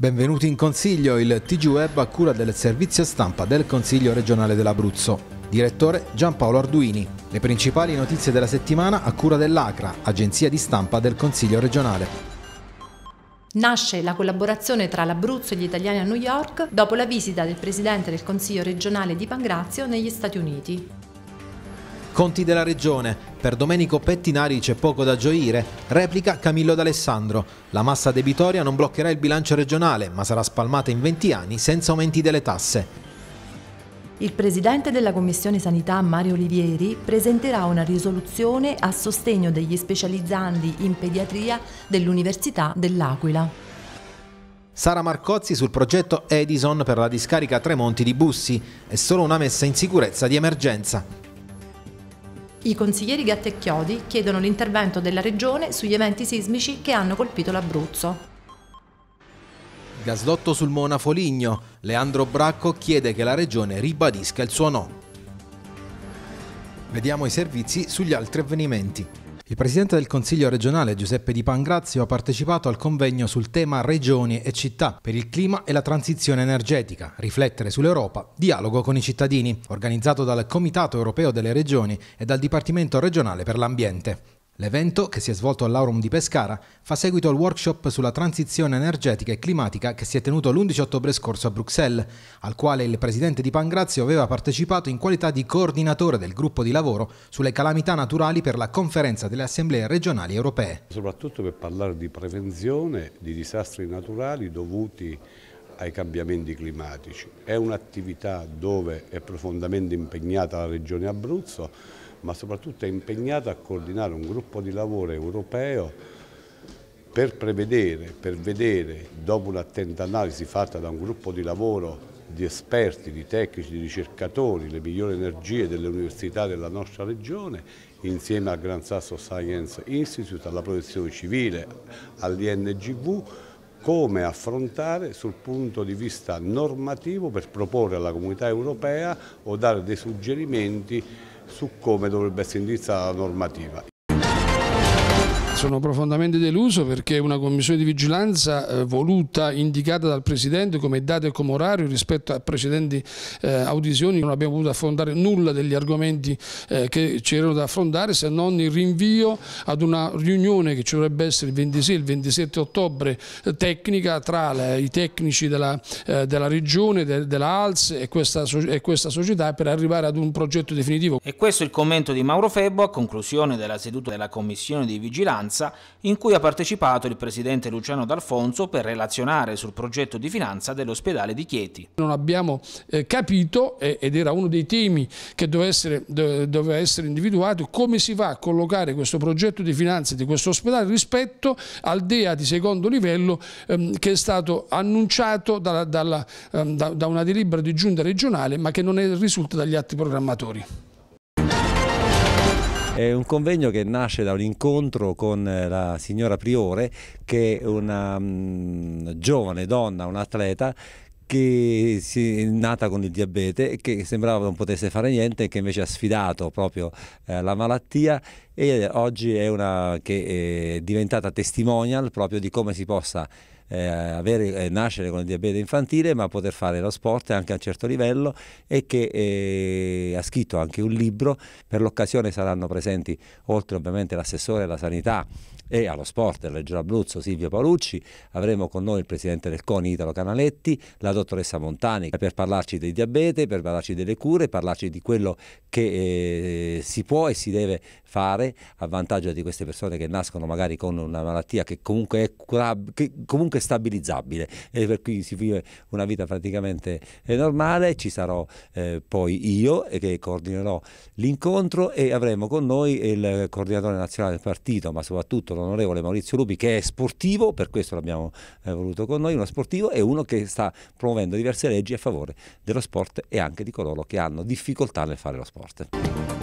Benvenuti in Consiglio, il TG Web a cura del servizio stampa del Consiglio regionale dell'Abruzzo. Direttore Giampaolo Arduini. Le principali notizie della settimana a cura dell'ACRA, agenzia di stampa del Consiglio regionale. Nasce la collaborazione tra l'Abruzzo e gli italiani a New York dopo la visita del Presidente del Consiglio regionale di Pangrazio negli Stati Uniti. Conti della Regione, per Domenico Pettinari c'è poco da gioire, replica Camillo D'Alessandro. La massa debitoria non bloccherà il bilancio regionale, ma sarà spalmata in 20 anni senza aumenti delle tasse. Il presidente della Commissione Sanità Mario Olivieri presenterà una risoluzione a sostegno degli specializzandi in pediatria dell'Università dell'Aquila. Sara Marcozzi sul progetto Edison per la discarica Tremonti di Bussi. È solo una messa in sicurezza di emergenza. I consiglieri Gattecchiodi chiedono l'intervento della Regione sugli eventi sismici che hanno colpito l'Abruzzo. Gaslotto sul Mona Foligno, Leandro Bracco chiede che la Regione ribadisca il suo no. Vediamo i servizi sugli altri avvenimenti. Il Presidente del Consiglio regionale Giuseppe Di Pangrazio ha partecipato al convegno sul tema Regioni e città per il clima e la transizione energetica, riflettere sull'Europa, dialogo con i cittadini, organizzato dal Comitato europeo delle regioni e dal Dipartimento regionale per l'ambiente. L'evento, che si è svolto all'Aurum di Pescara, fa seguito al workshop sulla transizione energetica e climatica che si è tenuto l'11 ottobre scorso a Bruxelles, al quale il presidente di Pangrazio aveva partecipato in qualità di coordinatore del gruppo di lavoro sulle calamità naturali per la conferenza delle assemblee regionali europee. Soprattutto per parlare di prevenzione di disastri naturali dovuti ai cambiamenti climatici. È un'attività dove è profondamente impegnata la Regione Abruzzo, ma soprattutto è impegnata a coordinare un gruppo di lavoro europeo per prevedere, per vedere, dopo un'attenta analisi fatta da un gruppo di lavoro di esperti, di tecnici, di ricercatori, le migliori energie delle università della nostra regione, insieme al Gran Sasso Science Institute, alla protezione civile, all'INGV, come affrontare sul punto di vista normativo per proporre alla comunità europea o dare dei suggerimenti su come dovrebbe essere indirizzata la normativa. Sono profondamente deluso perché una commissione di vigilanza eh, voluta, indicata dal Presidente come data e come orario rispetto a precedenti eh, audizioni non abbiamo potuto affrontare nulla degli argomenti eh, che c'erano da affrontare se non il rinvio ad una riunione che ci dovrebbe essere il 26 e il 27 ottobre eh, tecnica tra le, i tecnici della, eh, della regione, de, della ALS e questa, e questa, società per arrivare ad un progetto definitivo. E questo è il commento di Mauro Febbo a conclusione della seduta della commissione di vigilanza Finanza, in cui ha partecipato il presidente Luciano D'Alfonso per relazionare sul progetto di finanza dell'ospedale di Chieti. Non abbiamo eh, capito, eh, ed era uno dei temi che doveva essere, dove essere, individuato, come si va a collocare questo progetto di finanza di questo ospedale rispetto al DEA di secondo livello ehm, che è stato annunciato dalla, dalla, ehm, da, da una delibera di giunta regionale ma che non risulta dagli atti programmatori. È un convegno che nasce da un incontro con eh, la signora Priore che è una um, giovane donna, un'atleta che è nata con il diabete e che sembrava non potesse fare niente e che invece ha sfidato proprio eh, la malattia e eh, oggi è una che eh, è diventata testimonial proprio di come si possa eh, avere, eh, nascere con il diabete infantile ma poter fare lo sport anche a un certo livello e che eh, ha scritto anche un libro. Per l'occasione saranno presenti oltre ovviamente l'assessore alla sanità e allo sport della Regione Abruzzo Silvio Paolucci, avremo con noi il presidente del CONI Italo Canaletti, la dottoressa Montani per parlarci del diabete, per parlarci delle cure, parlarci di quello che eh, si può e si deve fare fare a vantaggio di queste persone che nascono magari con una malattia che comunque è, curab- che comunque stabilizzabile e per cui si vive una vita praticamente eh, normale. Ci sarò eh, poi io eh, che coordinerò l'incontro e avremo con noi il coordinatore nazionale del partito, ma soprattutto l'onorevole Maurizio Lupi che è sportivo, per questo l'abbiamo eh, voluto con noi, uno sportivo e uno che sta promuovendo diverse leggi a favore dello sport e anche di coloro che hanno difficoltà nel fare lo sport.